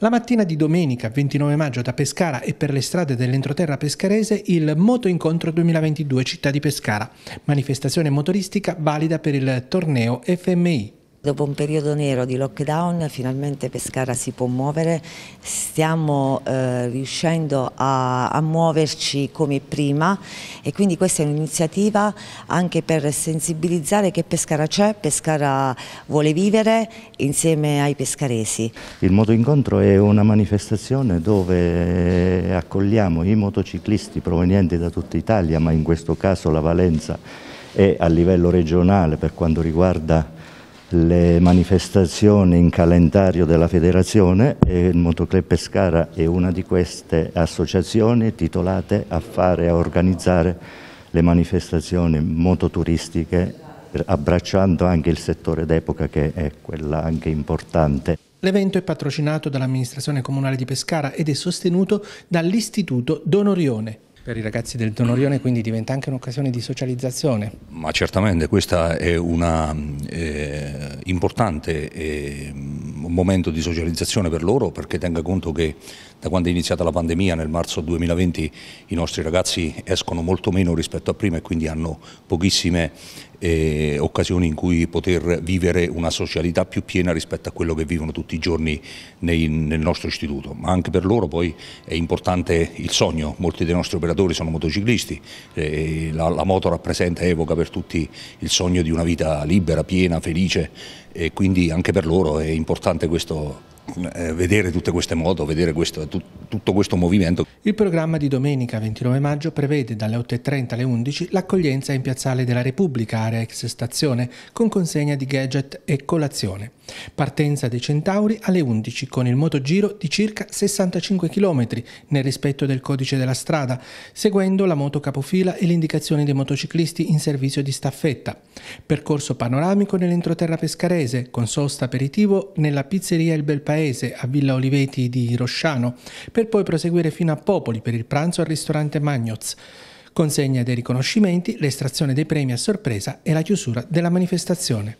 La mattina di domenica 29 maggio da Pescara e per le strade dell'entroterra pescarese il Moto Incontro 2022 Città di Pescara, manifestazione motoristica valida per il torneo FMI. Dopo un periodo nero di lockdown finalmente Pescara si può muovere, stiamo eh, riuscendo a, a, muoverci come prima e quindi questa è un'iniziativa anche per sensibilizzare che Pescara c'è, Pescara vuole vivere insieme ai pescaresi. Il Moto Incontro è una manifestazione dove accogliamo i motociclisti provenienti da tutta Italia ma in questo caso la Valenza è a livello regionale per quanto riguarda le manifestazioni in calendario della federazione e il Motoclub Pescara è una di queste associazioni titolate a fare e a organizzare le manifestazioni mototuristiche abbracciando anche il settore d'epoca che è quella anche importante. L'evento è patrocinato dall'amministrazione comunale di Pescara ed è sostenuto dall'Istituto Donorione per i ragazzi del Donorione quindi diventa anche un'occasione di socializzazione. Ma certamente questa è un eh, importante eh, momento di socializzazione per loro perché tenga conto che da quando è iniziata la pandemia nel marzo 2020 i nostri ragazzi escono molto meno rispetto a prima e quindi hanno pochissime eh, occasioni in cui poter vivere una socialità più piena rispetto a quello che vivono tutti i giorni nei, nel nostro istituto, ma anche per loro poi è importante il sogno, molti dei nostri operatori sono motociclisti, eh, la, la moto rappresenta e evoca per tutti il sogno di una vita libera, piena, felice e quindi anche per loro è importante questo, eh, vedere tutte queste moto, vedere questo, tut, tutto questo movimento. Il programma di domenica 29 maggio prevede dalle 8.30 alle 11 l'accoglienza in Piazzale della Repubblica, area ex stazione, con consegna di gadget e colazione. Partenza dei Centauri alle 11 con il motogiro di circa 65 km nel rispetto del codice della strada, seguendo la moto capofila e le indicazioni dei motociclisti in servizio di staffetta. Percorso panoramico nell'entroterra pescarese con sosta aperitivo nella pizzeria Il Bel Paese a Villa Oliveti di Rosciano per poi proseguire fino a Popoli per il pranzo al ristorante Magnoz. Consegna dei riconoscimenti, l'estrazione dei premi a sorpresa e la chiusura della manifestazione.